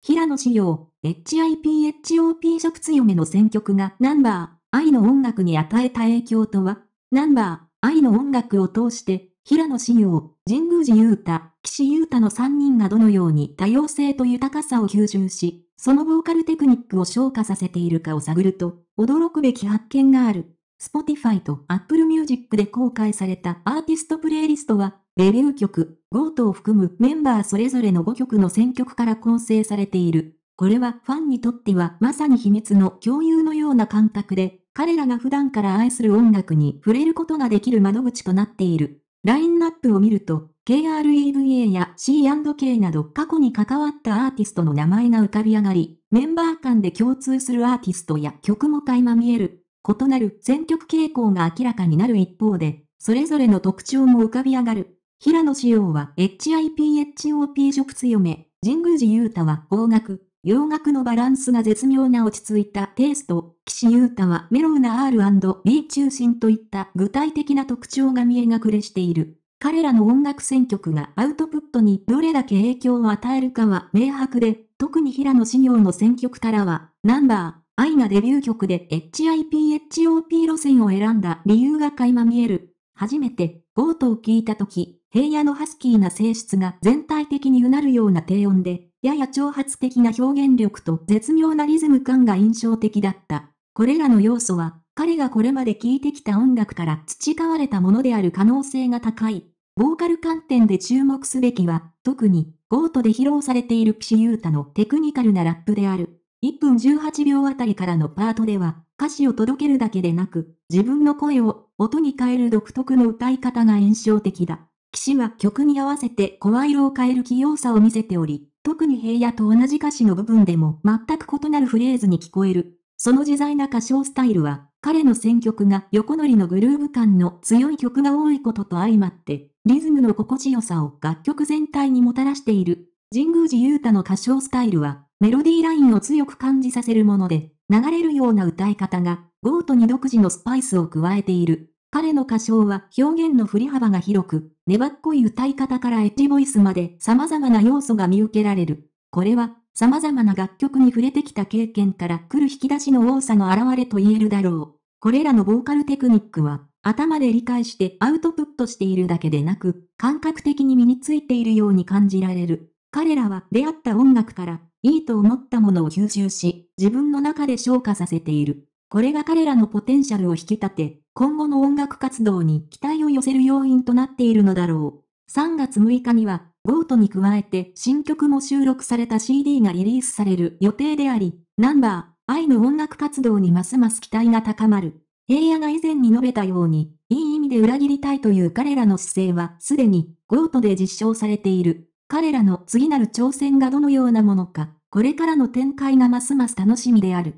平野紫耀、HIPHOP 食強めの選曲がナンバー、愛の音楽に与えた影響とは、ナンバー、愛の音楽を通して、平野紫耀、神宮寺雄太、岸優太の3人がどのように多様性と豊かさを吸収し、そのボーカルテクニックを昇華させているかを探ると、驚くべき発見がある。Spotify と Apple Music で公開されたアーティストプレイリストは、レビュー曲、ゴートを含むメンバーそれぞれの5曲の選曲から構成されている。これはファンにとってはまさに秘密の共有のような感覚で、彼らが普段から愛する音楽に触れることができる窓口となっている。ラインナップを見ると、KREVA や C&K など過去に関わったアーティストの名前が浮かび上がり、メンバー間で共通するアーティストや曲も垣間見える。異なる選挙区傾向が明らかになる一方で、それぞれの特徴も浮かび上がる。平野紫耀は HIPHOP 色強め、神宮寺勇太は邦楽、洋楽のバランスが絶妙な落ち着いたテイスト、岸優太はメロウな R&B 中心といった具体的な特徴が見え隠れしている。彼らの音楽選曲がアウトプットにどれだけ影響を与えるかは明白で、特に平野紫耀の選曲からは、ナンバー、愛がデビュー曲で HIPHOP 路線を選んだ理由が垣間見える。初めて、ゴートを聞いたとき、平野のハスキーな性質が全体的にうなるような低音で、やや挑発的な表現力と絶妙なリズム感が印象的だった。これらの要素は、彼がこれまで聴いてきた音楽から培われたものである可能性が高い。ボーカル観点で注目すべきは、特に、ゴートで披露されている岸優太のテクニカルなラップである。1分18秒あたりからのパートでは、歌詞を届けるだけでなく、自分の声を音に変える独特の歌い方が印象的だ。騎士は曲に合わせて声色を変える器用さを見せており、特に平野と同じ歌詞の部分でも全く異なるフレーズに聞こえる。その自在な歌唱スタイルは、彼の選曲が横乗りのグルーヴ感の強い曲が多いことと相まって、リズムの心地よさを楽曲全体にもたらしている。神宮寺雄太の歌唱スタイルは、メロディーラインを強く感じさせるもので、流れるような歌い方が、ゴートに独自のスパイスを加えている。彼の歌唱は表現の振り幅が広く、粘っこい歌い方からエッジボイスまで様々な要素が見受けられる。これは、様々な楽曲に触れてきた経験から来る引き出しの多さの表れと言えるだろう。これらのボーカルテクニックは、頭で理解してアウトプットしているだけでなく、感覚的に身についているように感じられる。彼らは出会った音楽からいいと思ったものを吸収し、自分の中で消化させている。これが彼らのポテンシャルを引き立て、今後の音楽活動に期待を寄せる要因となっているのだろう。3月6日には、ゴートに加えて新曲も収録された CD がリリースされる予定であり、ナンバー、愛の音楽活動にますます期待が高まる。平野が以前に述べたように、いい意味で裏切りたいという彼らの姿勢はすでにゴートで実証されている。彼らの次なる挑戦がどのようなものか、これからの展開がますます楽しみである。